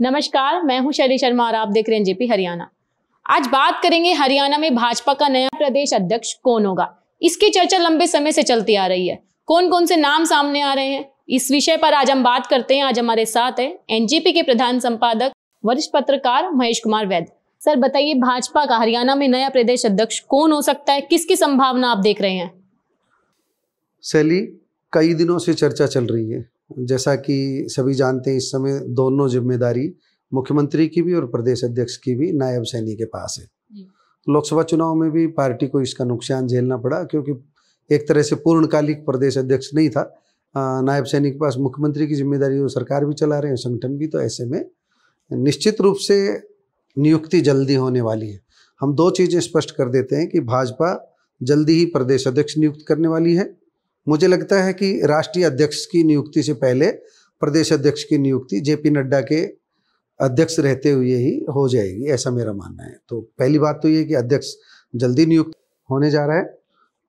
नमस्कार मैं हूं शैली शर्मा और आप देख रहे हैं जेपी हरियाणा आज बात करेंगे हरियाणा में भाजपा का नया प्रदेश अध्यक्ष कौन होगा इसकी चर्चा लंबे समय से चलती आ रही है कौन कौन से नाम सामने आ रहे हैं इस विषय पर आज हम बात करते हैं आज हमारे साथ है एनजीपी के प्रधान संपादक वरिष्ठ पत्रकार महेश कुमार वैद्य सर बताइए भाजपा का हरियाणा में नया प्रदेश अध्यक्ष कौन हो सकता है किसकी संभावना आप देख रहे हैं शैली कई दिनों से चर्चा चल रही है जैसा कि सभी जानते हैं इस समय दोनों जिम्मेदारी मुख्यमंत्री की भी और प्रदेश अध्यक्ष की भी नायब सैनी के पास है लोकसभा चुनाव में भी पार्टी को इसका नुकसान झेलना पड़ा क्योंकि एक तरह से पूर्णकालिक प्रदेश अध्यक्ष नहीं था नायब सैनी के पास मुख्यमंत्री की जिम्मेदारी हो सरकार भी चला रहे हैं संगठन भी तो ऐसे में निश्चित रूप से नियुक्ति जल्दी होने वाली है हम दो चीज़ें स्पष्ट कर देते हैं कि भाजपा जल्दी ही प्रदेश अध्यक्ष नियुक्त करने वाली है मुझे लगता है कि राष्ट्रीय अध्यक्ष की नियुक्ति से पहले प्रदेश अध्यक्ष की नियुक्ति जेपी नड्डा के अध्यक्ष रहते हुए ही हो जाएगी ऐसा मेरा मानना है तो पहली बात तो ये कि अध्यक्ष जल्दी नियुक्त होने जा रहा है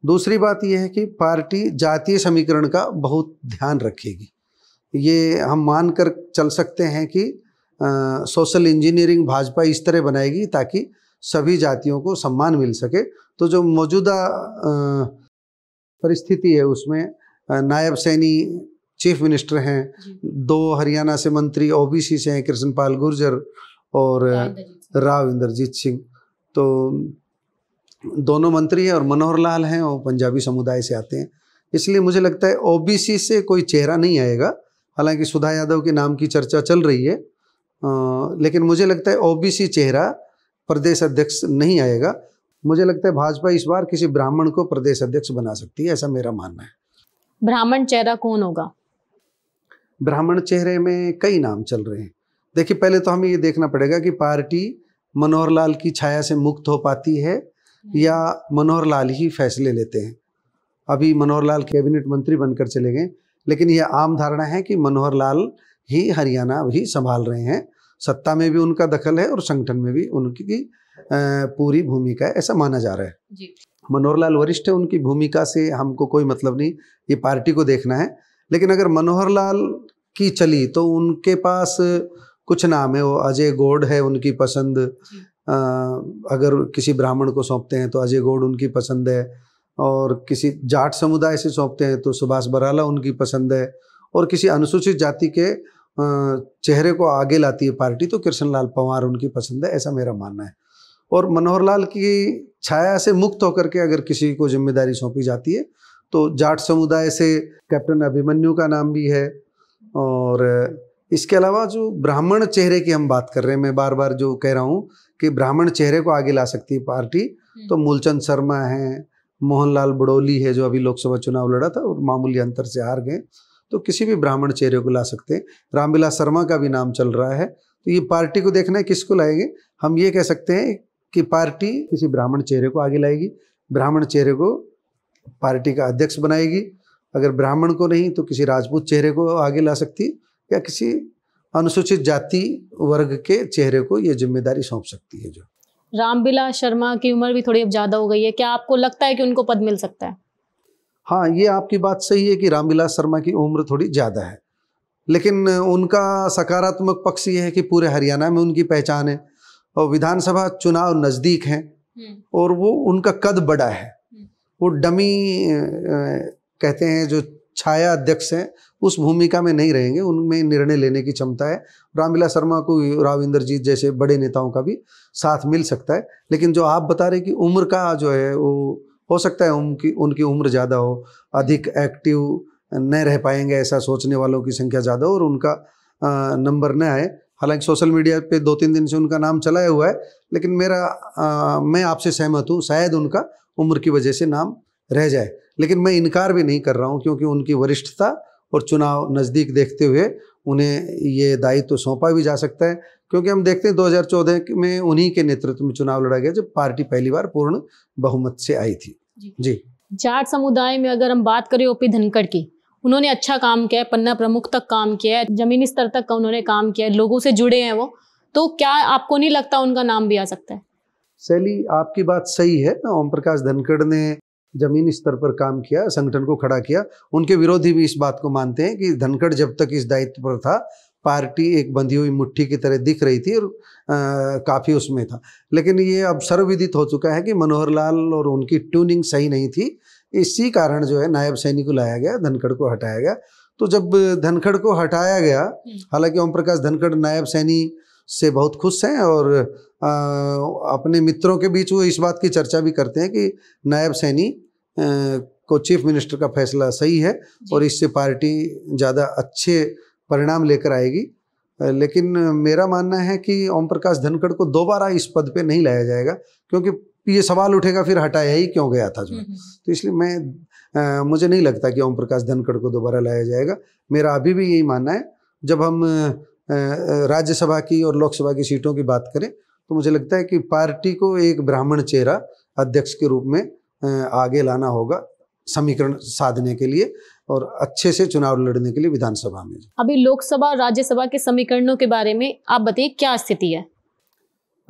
दूसरी बात यह है कि पार्टी जातीय समीकरण का बहुत ध्यान रखेगी ये हम मान कर चल सकते हैं कि आ, सोशल इंजीनियरिंग भाजपा इस तरह बनाएगी ताकि सभी जातियों को सम्मान मिल सके तो जो मौजूदा परिस्थिति है उसमें नायब सैनी चीफ मिनिस्टर हैं दो हरियाणा से मंत्री ओबीसी से हैं कृष्ण पाल गुर्जर और राव इंद्रजीत सिंह तो दोनों मंत्री हैं और मनोहर लाल हैं और पंजाबी समुदाय से आते हैं इसलिए मुझे लगता है ओबीसी से कोई चेहरा नहीं आएगा हालांकि सुधा यादव के नाम की चर्चा चल रही है आ, लेकिन मुझे लगता है ओबीसी चेहरा प्रदेश अध्यक्ष नहीं आएगा मुझे लगता है भाजपा इस बार किसी ब्राह्मण को प्रदेश अध्यक्ष बना सकती है ऐसा मेरा मानना है ब्राह्मण चेहरा कौन होगा ब्राह्मण चेहरे में कई नाम चल रहे हैं देखिए पहले तो हमें ये देखना पड़ेगा कि पार्टी मनोहर लाल की छाया से मुक्त हो पाती है या मनोहर लाल ही फैसले लेते हैं अभी मनोहर लाल कैबिनेट मंत्री बनकर चले गए लेकिन यह आम धारणा है कि मनोहर लाल ही हरियाणा भी संभाल रहे हैं सत्ता में भी उनका दखल है और संगठन में भी उनकी पूरी भूमिका है ऐसा माना जा रहा है मनोहर लाल वरिष्ठ है उनकी भूमिका से हमको कोई मतलब नहीं ये पार्टी को देखना है लेकिन अगर मनोहर लाल की चली तो उनके पास कुछ नाम है वो अजय गोड है उनकी पसंद आ, अगर किसी ब्राह्मण को सौंपते हैं तो अजय गोड उनकी पसंद है और किसी जाट समुदाय से सौंपते हैं तो सुभाष बराला उनकी पसंद है और किसी अनुसूचित जाति के चेहरे को आगे लाती है पार्टी तो कृष्ण लाल पवार उनकी पसंद है ऐसा मेरा मानना है और मनोहर लाल की छाया से मुक्त होकर के अगर किसी को जिम्मेदारी सौंपी जाती है तो जाट समुदाय से कैप्टन अभिमन्यु का नाम भी है और इसके अलावा जो ब्राह्मण चेहरे की हम बात कर रहे हैं मैं बार बार जो कह रहा हूँ कि ब्राह्मण चेहरे को आगे ला सकती है पार्टी हम्म। तो मूलचंद शर्मा हैं मोहनलाल बड़ोली है जो अभी लोकसभा चुनाव लड़ा था और मामूली अंतर से हार गए तो किसी भी ब्राह्मण चेहरे को ला सकते हैं रामविलास शर्मा का भी नाम चल रहा है तो ये पार्टी को देखना है किसको लाएंगे हम ये कह सकते हैं कि पार्टी किसी ब्राह्मण चेहरे को आगे लाएगी ब्राह्मण चेहरे को पार्टी का अध्यक्ष बनाएगी अगर ब्राह्मण को नहीं तो किसी राजपूत चेहरे को आगे ला सकती या किसी अनुसूचित जाति वर्ग के चेहरे को ये जिम्मेदारी सौंप सकती है जो रामबिलास शर्मा की उम्र भी थोड़ी अब ज़्यादा हो गई है क्या आपको लगता है कि उनको पद मिल सकता है हाँ ये आपकी बात सही है कि रामविलास शर्मा की उम्र थोड़ी ज़्यादा है लेकिन उनका सकारात्मक पक्ष ये है कि पूरे हरियाणा में उनकी पहचान है और विधानसभा चुनाव नज़दीक हैं हम्म। और वो उनका कद बड़ा है हम्म। वो डमी कहते हैं जो छाया अध्यक्ष हैं उस भूमिका में नहीं रहेंगे उनमें निर्णय लेने की क्षमता है रामविला शर्मा को राव इंद्रजीत जैसे बड़े नेताओं का भी साथ मिल सकता है लेकिन जो आप बता रहे कि उम्र का जो है वो हो सकता है उनकी उनकी उम्र ज़्यादा हो अधिक एक्टिव न रह पाएंगे ऐसा सोचने वालों की संख्या ज़्यादा हो और उनका नंबर न आए हालांकि सोशल मीडिया पे दो तीन दिन से उनका नाम चलाया हुआ है लेकिन मेरा आ, मैं आपसे सहमत हूँ शायद उनका उम्र की वजह से नाम रह जाए लेकिन मैं इनकार भी नहीं कर रहा हूँ क्योंकि उनकी वरिष्ठता और चुनाव नज़दीक देखते हुए उन्हें ये दायित्व तो सौंपा भी जा सकता है क्योंकि हम देखते हैं 2014 में उन्हीं के नेतृत्व में चुनाव लड़ा गया जब पार्टी पहली बार पूर्ण बहुमत से आई थी जी, जी। जाट समुदाय में अगर हम बात करें ओपी धनखड़ की उन्होंने अच्छा काम किया है पन्ना प्रमुख तक काम किया है जमीनी स्तर तक का उन्होंने काम किया है लोगों से जुड़े हैं वो तो क्या आपको नहीं लगता उनका नाम भी आ सकता है शैली आपकी बात सही है ओम प्रकाश धनखड़ ने जमीन स्तर पर काम किया संगठन को खड़ा किया उनके विरोधी भी इस बात को मानते हैं कि धनखड़ जब तक इस दायित्व पर था पार्टी एक बंधी हुई मुट्ठी की तरह दिख रही थी और काफ़ी उसमें था लेकिन ये अब सर्वविदित हो चुका है कि मनोहर लाल और उनकी ट्यूनिंग सही नहीं थी इसी कारण जो है नायब सैनी को लाया गया धनखड़ को हटाया गया तो जब धनखड़ को हटाया गया हम्म। हालांकि ओम प्रकाश धनखड़ नायब सैनी से बहुत खुश हैं और आ, अपने मित्रों के बीच वो इस बात की चर्चा भी करते हैं कि नायब सैनी आ, को चीफ मिनिस्टर का फैसला सही है और इससे पार्टी ज़्यादा अच्छे परिणाम लेकर आएगी लेकिन मेरा मानना है कि ओम प्रकाश धनखड़ को दोबारा इस पद पे नहीं लाया जाएगा क्योंकि ये सवाल उठेगा फिर हटाया ही क्यों गया था जो हम्म, हम्म। तो इसलिए मैं आ, मुझे नहीं लगता कि ओम प्रकाश धनखड़ को दोबारा लाया जाएगा मेरा अभी भी यही मानना है जब हम राज्यसभा की और लोकसभा की सीटों की बात करें तो मुझे लगता है कि पार्टी को एक ब्राह्मण चेहरा अध्यक्ष के रूप में आगे लाना होगा समीकरण साधने के लिए और अच्छे से चुनाव लड़ने के लिए विधानसभा में अभी लोकसभा राज्यसभा के समीकरणों के बारे में आप बताइए क्या स्थिति है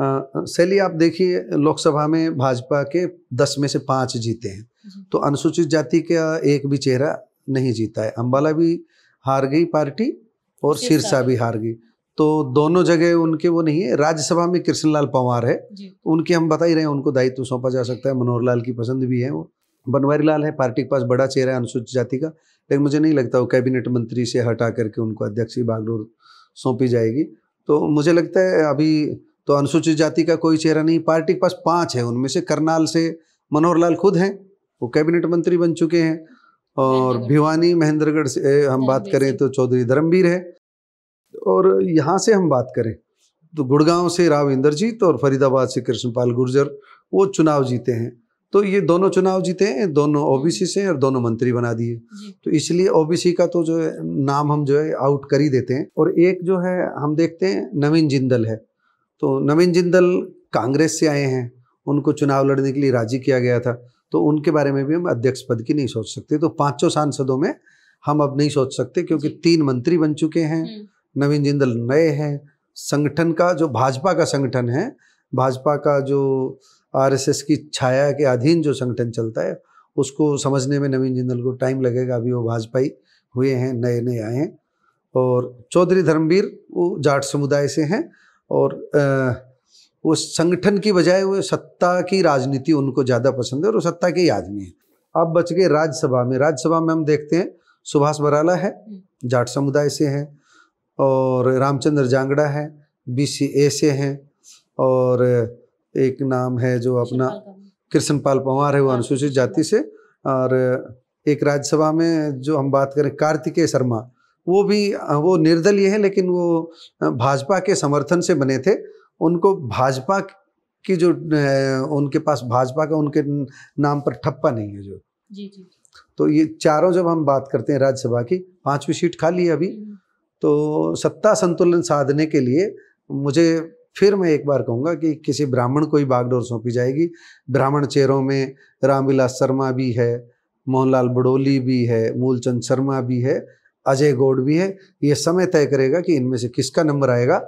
शैली आप देखिए लोकसभा में भाजपा के दस में से पाँच जीते हैं तो अनुसूचित जाति का एक भी चेहरा नहीं जीता है अम्बाला भी हार गई पार्टी और सिरसा भी हार गई तो दोनों जगह उनके वो नहीं है राज्यसभा में कृष्णलाल पवार है उनके हम बता ही रहे हैं उनको दायित्व सौंपा जा सकता है मनोहर लाल की पसंद भी है वो बनवारी लाल है पार्टी के पास बड़ा चेहरा है अनुसूचित जाति का लेकिन मुझे नहीं लगता वो कैबिनेट मंत्री से हटा करके उनको अध्यक्ष बागडोर सौंपी जाएगी तो मुझे लगता है अभी तो अनुसूचित जाति का कोई चेहरा नहीं पार्टी के पास पाँच है उनमें से करनाल से मनोहर लाल खुद हैं वो कैबिनेट मंत्री बन चुके हैं और भिवानी महेंद्रगढ़ से हम बात करें तो चौधरी धर्मवीर है और यहाँ से हम बात करें तो गुड़गांव से राव इंद्रजीत और फरीदाबाद से कृष्णपाल गुर्जर वो चुनाव जीते हैं तो ये दोनों चुनाव जीते हैं दोनों हम्म। ओबीसी से और दोनों मंत्री बना दिए तो इसलिए ओबीसी का तो जो है नाम हम जो है आउट कर ही देते हैं और एक जो है हम देखते हैं नवीन जिंदल है तो नवीन जिंदल कांग्रेस से आए हैं उनको चुनाव लड़ने के लिए राजी किया गया था तो उनके बारे में भी हम अध्यक्ष पद की नहीं सोच सकते तो पांचों सांसदों में हम अब नहीं सोच सकते क्योंकि तीन मंत्री बन चुके हैं हम्म। नवीन जिंदल नए हैं संगठन का जो भाजपा का संगठन है भाजपा का जो आरएसएस की छाया के अधीन जो संगठन चलता है उसको समझने में नवीन जिंदल को टाइम लगेगा अभी वो भाजपाई हुए हैं नए नए आए हैं और चौधरी धर्मवीर वो जाट समुदाय से हैं और वो संगठन की बजाय वो सत्ता की राजनीति उनको ज़्यादा पसंद है और वो सत्ता के ही आदमी हैं अब बच गए राज्यसभा में राज्यसभा में हम देखते हैं सुभाष बराला है जाट समुदाय से हैं और रामचंद्र जांगड़ा है बी से हैं और एक नाम है जो अपना कृष्ण पाल पंवार है वो अनुसूचित जाति से और एक राज्यसभा में जो हम बात करें कार्तिकेय शर्मा वो भी वो निर्दलीय है लेकिन वो भाजपा के समर्थन से बने थे उनको भाजपा की जो उनके पास भाजपा का उनके नाम पर ठप्पा नहीं है जो जी जी तो ये चारों जब हम बात करते हैं राज्यसभा की पांचवी सीट खाली है अभी हम्म। तो सत्ता संतुलन साधने के लिए मुझे फिर मैं एक बार कहूँगा कि किसी ब्राह्मण को ही बागडोर सौंपी जाएगी ब्राह्मण चेहरों में रामविलास शर्मा भी है मोहनलाल बडोली भी है मूलचंद शर्मा भी है अजय गौड़ भी है ये समय तय करेगा कि इनमें से किसका नंबर आएगा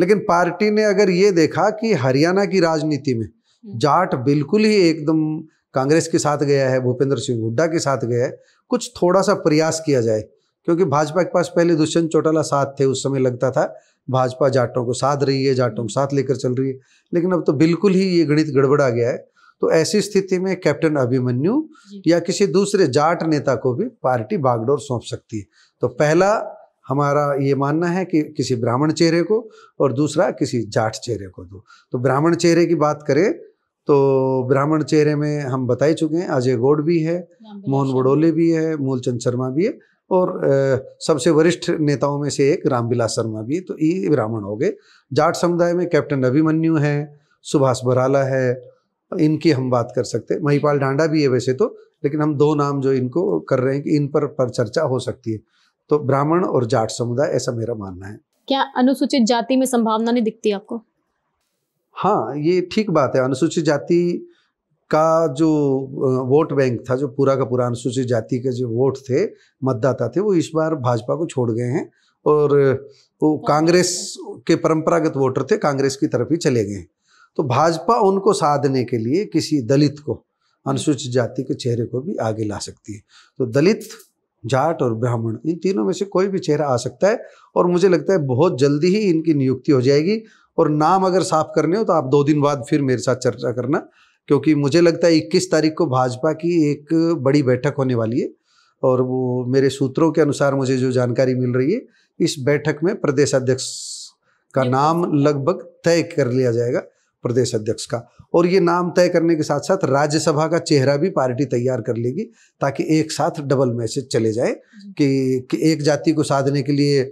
लेकिन पार्टी ने अगर ये देखा कि हरियाणा की राजनीति में हम्म। जाट बिल्कुल ही एकदम कांग्रेस के साथ गया है भूपेंद्र सिंह हुड्डा के साथ गया है कुछ थोड़ा सा प्रयास किया जाए क्योंकि भाजपा के पास पहले दुष्यंत चौटाला साथ थे उस समय लगता था भाजपा जाटों को साथ रही है जाटों को साथ लेकर चल रही है लेकिन अब तो बिल्कुल ही ये गणित गड़बड़ा गया है तो ऐसी स्थिति में कैप्टन अभिमन्यु या किसी दूसरे जाट नेता को भी पार्टी बागडोर सौंप सकती है तो पहला हमारा ये मानना है कि किसी ब्राह्मण चेहरे को और दूसरा किसी जाट चेहरे को दो तो ब्राह्मण चेहरे की बात करें तो ब्राह्मण चेहरे में हम बता ही चुके हैं अजय गोड भी है मोहन बड़ोले भी है मूलचंद शर्मा भी है और सबसे वरिष्ठ नेताओं में से एक रामविलास शर्मा भी है तो ये ब्राह्मण हो गए जाट समुदाय में कैप्टन अभिमन्यु है सुभाष बराला है इनकी हम बात कर सकते हैं महिपाल डांडा भी है वैसे तो लेकिन हम दो नाम जो इनको कर रहे हैं कि इन पर, पर चर्चा हो सकती है तो ब्राह्मण और जाट समुदाय ऐसा मेरा मानना है क्या अनुसूचित जाति में संभावना नहीं दिखती आपको हाँ ये ठीक बात है अनुसूचित जाति का जो वोट बैंक था जो पूरा का पूरा अनुसूचित जाति के जो वोट थे मतदाता थे वो इस बार भाजपा को छोड़ गए हैं और वो कांग्रेस के परंपरागत वोटर थे कांग्रेस की तरफ ही चले गए हैं तो भाजपा उनको साधने के लिए किसी दलित को अनुसूचित जाति के चेहरे को भी आगे ला सकती है तो दलित जाट और ब्राह्मण इन तीनों में से कोई भी चेहरा आ सकता है और मुझे लगता है बहुत जल्दी ही इनकी नियुक्ति हो जाएगी और नाम अगर साफ करने हो तो आप दो दिन बाद फिर मेरे साथ चर्चा करना क्योंकि मुझे लगता है इक्कीस तारीख को भाजपा की एक बड़ी बैठक होने वाली है और वो मेरे सूत्रों के अनुसार मुझे जो जानकारी मिल रही है इस बैठक में प्रदेश अध्यक्ष का नाम तो- लगभग तय कर लिया जाएगा प्रदेश अध्यक्ष का और ये नाम तय करने के साथ साथ राज्यसभा का चेहरा भी पार्टी तैयार कर लेगी ताकि एक साथ डबल मैसेज चले जाए कि, कि एक जाति को साधने के लिए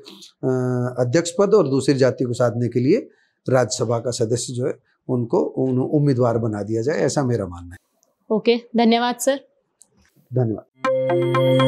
अध्यक्ष पद और दूसरी जाति को साधने के लिए राज्यसभा का सदस्य जो है उनको उन उम्मीदवार बना दिया जाए ऐसा मेरा मानना है ओके धन्यवाद सर धन्यवाद